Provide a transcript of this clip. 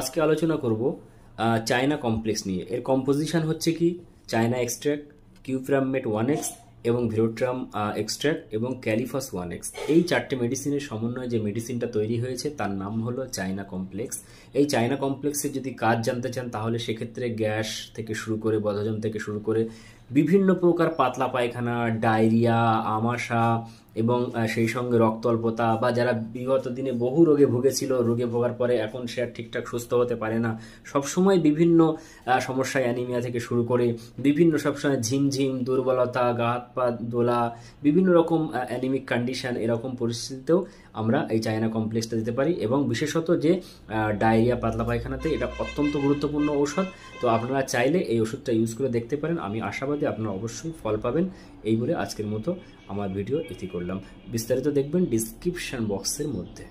আজকে আলোচনা করব চায়না কমপ্লেক্স নিয়ে এর কম্পোজিশন হচ্ছে কি চায়না এক্সট্র্যাক্ট মেট ওয়ান এক্স এবং ভিরোট্রাম এক্সট্র্যাক্ট এবং ক্যালিফাস ওয়ান এক্স এই চারটে মেডিসিনের সমন্বয়ে যে মেডিসিনটা তৈরি হয়েছে তার নাম হলো চায়না কমপ্লেক্স এই চায়না কমপ্লেক্সের যদি কাজ জানতে চান তাহলে সেক্ষেত্রে গ্যাস থেকে শুরু করে বদহজম থেকে শুরু করে বিভিন্ন প্রকার পাতলা পায়খানা ডায়রিয়া আমাশা এবং সেই সঙ্গে রক্ত অল্পতা বা যারা বিগত দিনে বহু রোগে ভুগেছিল রোগে ভোগার পরে এখন সে আর ঠিকঠাক সুস্থ হতে পারে না সবসময় বিভিন্ন সমস্যায় অ্যানিমিয়া থেকে শুরু করে বিভিন্ন সবসময় ঝিমঝিম দুর্বলতা গাত পা দোলা বিভিন্ন রকম অ্যানিমিক কন্ডিশন এরকম পরিস্থিতিতেও আমরা এই চায়না কমপ্লেক্সটা দিতে পারি এবং বিশেষত যে ডায়রিয়া পাতলা পায়খানাতে এটা অত্যন্ত গুরুত্বপূর্ণ ঔষধ তো আপনারা চাইলে এই ওষুধটা ইউজ করে দেখতে পারেন আমি আশাবাদী আপনারা অবশ্যই ফল পাবেন এই বলে আজকের মতো আমার ভিডিও এটি করে করলাম বিস্তারিত দেখবেন ডিসক্রিপশন বক্সের মধ্যে